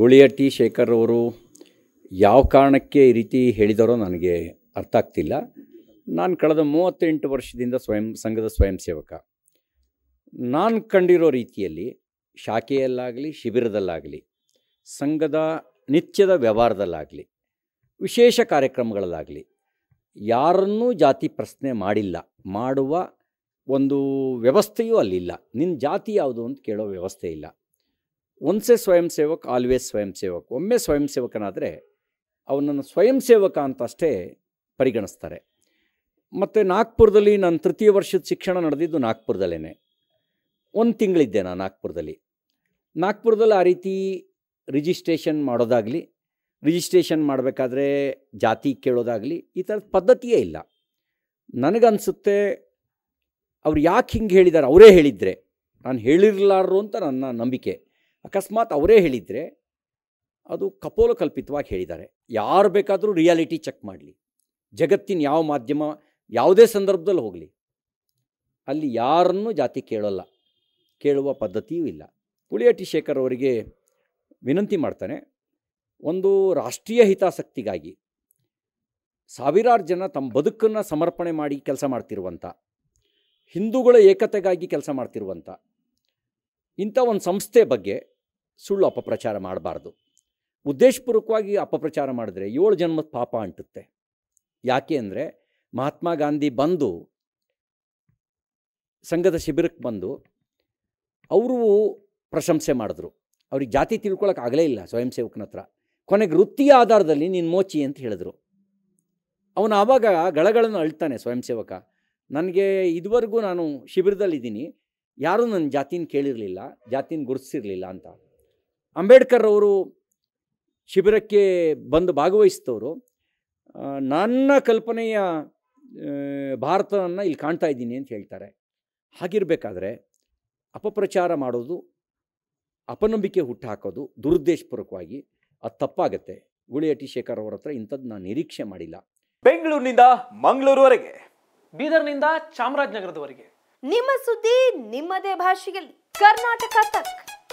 ಗುಳಿಯಟ್ಟಿ ಶೇಖರ್ ಅವರು ಯಾವ ಕಾರಣಕ್ಕೆ ಈ ರೀತಿ ಹೇಳಿದರೋ ನನಗೆ ಅರ್ಥ ಆಗ್ತಿಲ್ಲ ನಾನು ಕಳೆದ ಮೂವತ್ತೆಂಟು ವರ್ಷದಿಂದ ಸ್ವಯಂ ಸಂಘದ ಸ್ವಯಂ ಸೇವಕ ನಾನು ಕಂಡಿರೋ ರೀತಿಯಲ್ಲಿ ಶಾಖೆಯಲ್ಲಾಗಲಿ ಶಿಬಿರದಲ್ಲಾಗಲಿ ಸಂಘದ ನಿತ್ಯದ ವ್ಯವಹಾರದಲ್ಲಾಗಲಿ ವಿಶೇಷ ಕಾರ್ಯಕ್ರಮಗಳಲ್ಲಾಗಲಿ ಯಾರನ್ನೂ ಜಾತಿ ಪ್ರಶ್ನೆ ಮಾಡಿಲ್ಲ ಮಾಡುವ ಒಂದು ವ್ಯವಸ್ಥೆಯೂ ಅಲ್ಲಿಲ್ಲ ನಿನ್ನ ಜಾತಿ ಯಾವುದು ಅಂತ ಕೇಳೋ ವ್ಯವಸ್ಥೆ ಇಲ್ಲ ಒನ್ಸೆ ಸ್ವಯಂ ಸೇವಕ್ ಆಲ್ವೇಸ್ ಸ್ವಯಂ ಸೇವಕ್ ಒಮ್ಮೆ ಸ್ವಯಂ ಸೇವಕನಾದರೆ ಅವನನ್ನು ಸ್ವಯಂ ಸೇವಕ ಅಂತ ಅಷ್ಟೇ ಪರಿಗಣಿಸ್ತಾರೆ ಮತ್ತು ನಾಗ್ಪುರದಲ್ಲಿ ನಾನು ತೃತೀಯ ವರ್ಷದ ಶಿಕ್ಷಣ ನಡೆದಿದ್ದು ನಾಗ್ಪುರದಲ್ಲೇ ಒಂದು ತಿಂಗಳಿದ್ದೆ ನಾನು ನಾಗ್ಪುರದಲ್ಲಿ ನಾಗ್ಪುರದಲ್ಲಿ ಆ ರೀತಿ ರಿಜಿಸ್ಟ್ರೇಷನ್ ಮಾಡೋದಾಗಲಿ ರಿಜಿಸ್ಟ್ರೇಷನ್ ಮಾಡಬೇಕಾದ್ರೆ ಜಾತಿ ಕೇಳೋದಾಗಲಿ ಈ ಥರದ ಪದ್ಧತಿಯೇ ಇಲ್ಲ ನನಗನ್ಸುತ್ತೆ ಅವ್ರು ಯಾಕೆ ಹಿಂಗೆ ಹೇಳಿದ್ದಾರೆ ಅವರೇ ಹೇಳಿದರೆ ನಾನು ಹೇಳಿರಲಾರು ಅಂತ ನನ್ನ ನಂಬಿಕೆ ಅಕಸ್ಮಾತ್ ಅವರೇ ಹೇಳಿದರೆ ಅದು ಕಪೋಲ ಕಲ್ಪಿತವಾಗಿ ಹೇಳಿದ್ದಾರೆ ಯಾರು ಬೇಕಾದರೂ ರಿಯಾಲಿಟಿ ಚೆಕ್ ಮಾಡಲಿ ಜಗತ್ತಿನ ಯಾವ ಮಾಧ್ಯಮ ಯಾವುದೇ ಸಂದರ್ಭದಲ್ಲಿ ಹೋಗಲಿ ಅಲ್ಲಿ ಯಾರನ್ನು ಜಾತಿ ಕೇಳೋಲ್ಲ ಕೇಳುವ ಪದ್ಧತಿಯೂ ಇಲ್ಲ ಪುಳಿಯಟಿ ಶೇಖರ್ ಅವರಿಗೆ ವಿನಂತಿ ಮಾಡ್ತಾನೆ ಒಂದು ರಾಷ್ಟ್ರೀಯ ಹಿತಾಸಕ್ತಿಗಾಗಿ ಸಾವಿರಾರು ಜನ ತಮ್ಮ ಬದುಕನ್ನು ಸಮರ್ಪಣೆ ಮಾಡಿ ಕೆಲಸ ಮಾಡ್ತಿರುವಂಥ ಹಿಂದೂಗಳ ಏಕತೆಗಾಗಿ ಕೆಲಸ ಮಾಡ್ತಿರುವಂಥ ಇಂಥ ಒಂದು ಸಂಸ್ಥೆ ಬಗ್ಗೆ ಸುಳ್ಳು ಅಪಪ್ರಚಾರ ಮಾಡಬಾರ್ದು ಉದ್ದೇಶಪೂರ್ವಕವಾಗಿ ಅಪಪ್ರಚಾರ ಮಾಡಿದ್ರೆ ಏಳು ಜನ್ಮದ ಪಾಪ ಅಂಟುತ್ತೆ ಯಾಕೆ ಅಂದರೆ ಮಹಾತ್ಮ ಗಾಂಧಿ ಬಂದು ಸಂಘದ ಶಿಬಿರಕ್ಕೆ ಬಂದು ಅವರು ಪ್ರಶಂಸೆ ಮಾಡಿದ್ರು ಅವ್ರಿಗೆ ಜಾತಿ ತಿಳ್ಕೊಳಕ್ಕೆ ಆಗಲೇ ಇಲ್ಲ ಸ್ವಯಂ ಸೇವಕನ ಹತ್ರ ಕೊನೆಗೆ ವೃತ್ತಿಯ ಆಧಾರದಲ್ಲಿ ನೀನು ಮೋಚಿ ಅಂತ ಹೇಳಿದ್ರು ಅವನು ಆವಾಗ ಗಳಗಳನ್ನು ಅಳ್ತಾನೆ ಸ್ವಯಂ ಸೇವಕ ನನಗೆ ಇದುವರೆಗೂ ನಾನು ಶಿಬಿರದಲ್ಲಿದ್ದೀನಿ ಯಾರೂ ನನ್ನ ಜಾತಿನ ಕೇಳಿರಲಿಲ್ಲ ಜಾತಿನ ಗುರುತಿಸಿರಲಿಲ್ಲ ಅಂತ ಅಂಬೇಡ್ಕರ್ ಅವರು ಶಿಬಿರಕ್ಕೆ ಬಂದು ಭಾಗವಹಿಸಿದವರು ನನ್ನ ಕಲ್ಪನೆಯ ಭಾರತವನ್ನು ಇಲ್ಲಿ ಕಾಣ್ತಾ ಇದ್ದೀನಿ ಅಂತ ಹೇಳ್ತಾರೆ ಹಾಗಿರಬೇಕಾದ್ರೆ ಅಪಪ್ರಚಾರ ಮಾಡೋದು ಅಪನಂಬಿಕೆ ಹುಟ್ಟುಹಾಕೋದು ದುರುದ್ದೇಶಪೂರ್ವಕವಾಗಿ ಅದು ತಪ್ಪಾಗತ್ತೆ ಗುಳಿಯಟಿ ಶೇಖರ್ ಅವರ ಹತ್ರ ಇಂಥದ್ದು ನಾನು ನಿರೀಕ್ಷೆ ಮಾಡಿಲ್ಲ ಬೆಂಗಳೂರಿನಿಂದ ಮಂಗಳೂರುವರೆಗೆ ಬೀದರ್ನಿಂದ ಚಾಮರಾಜನಗರದವರೆಗೆ ನಿಮ್ಮ ಸುದ್ದಿ ನಿಮ್ಮದೇ ಭಾಷೆಯಲ್ಲಿ ಕರ್ನಾಟಕ ತಕ್ಕ